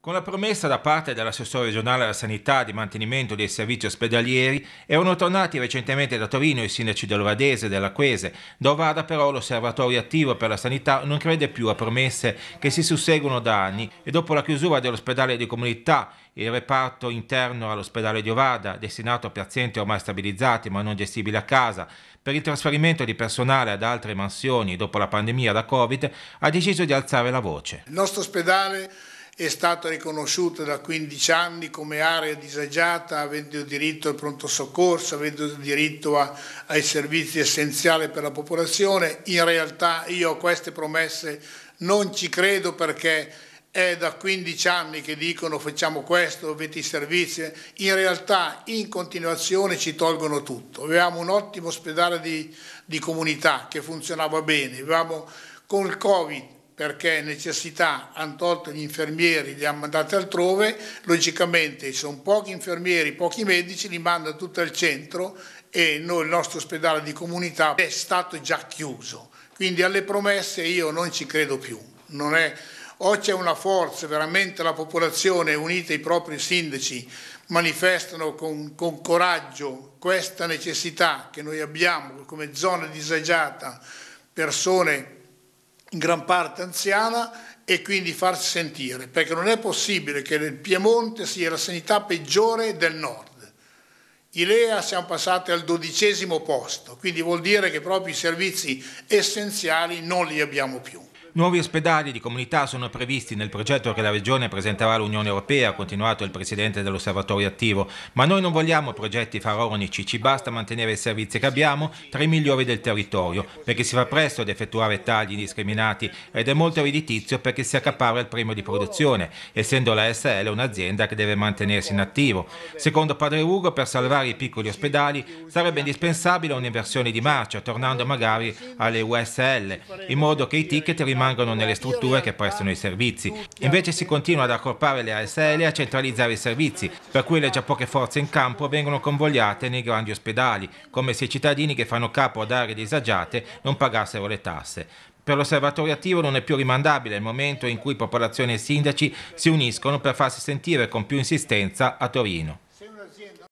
con la promessa da parte dell'assessore regionale alla sanità di mantenimento dei servizi ospedalieri, erano tornati recentemente da Torino i sindaci dell'Ovadese e dell'Aquese. Dovada però l'osservatorio attivo per la sanità non crede più a promesse che si susseguono da anni e dopo la chiusura dell'ospedale di comunità il reparto interno all'ospedale di Ovada, destinato a pazienti ormai stabilizzati ma non gestibili a casa, per il trasferimento di personale ad altre mansioni dopo la pandemia da Covid, ha deciso di alzare la voce. Il nostro ospedale è stata riconosciuta da 15 anni come area disagiata, avendo diritto al pronto soccorso, avendo diritto a, ai servizi essenziali per la popolazione. In realtà io a queste promesse non ci credo perché è da 15 anni che dicono facciamo questo, avete i servizi, in realtà in continuazione ci tolgono tutto. Avevamo un ottimo ospedale di, di comunità che funzionava bene, avevamo con il Covid perché necessità hanno tolto gli infermieri, li hanno mandati altrove, logicamente ci sono pochi infermieri, pochi medici, li manda tutto al centro e noi, il nostro ospedale di comunità è stato già chiuso. Quindi alle promesse io non ci credo più. È... O c'è una forza, veramente la popolazione unita ai propri sindaci manifestano con, con coraggio questa necessità che noi abbiamo come zona disagiata, persone in gran parte anziana e quindi farsi sentire, perché non è possibile che nel Piemonte sia la sanità peggiore del nord. Ilea siamo passati al dodicesimo posto, quindi vuol dire che proprio i servizi essenziali non li abbiamo più. Nuovi ospedali di comunità sono previsti nel progetto che la Regione presenterà all'Unione Europea, ha continuato il Presidente dell'Osservatorio Attivo, ma noi non vogliamo progetti faraonici, ci basta mantenere i servizi che abbiamo tra i migliori del territorio, perché si fa presto ad effettuare tagli indiscriminati ed è molto redditizio perché si accapara il primo di produzione, essendo la SL un'azienda che deve mantenersi in attivo. Secondo padre Ugo, per salvare i piccoli ospedali sarebbe indispensabile un'inversione di marcia, tornando magari alle USL, in modo che i ticket rimangano rimangono nelle strutture che prestano i servizi. Invece si continua ad accorpare le ASL e a centralizzare i servizi, per cui le già poche forze in campo vengono convogliate nei grandi ospedali, come se i cittadini che fanno capo ad aree disagiate non pagassero le tasse. Per l'osservatorio attivo non è più rimandabile il momento in cui popolazione e sindaci si uniscono per farsi sentire con più insistenza a Torino.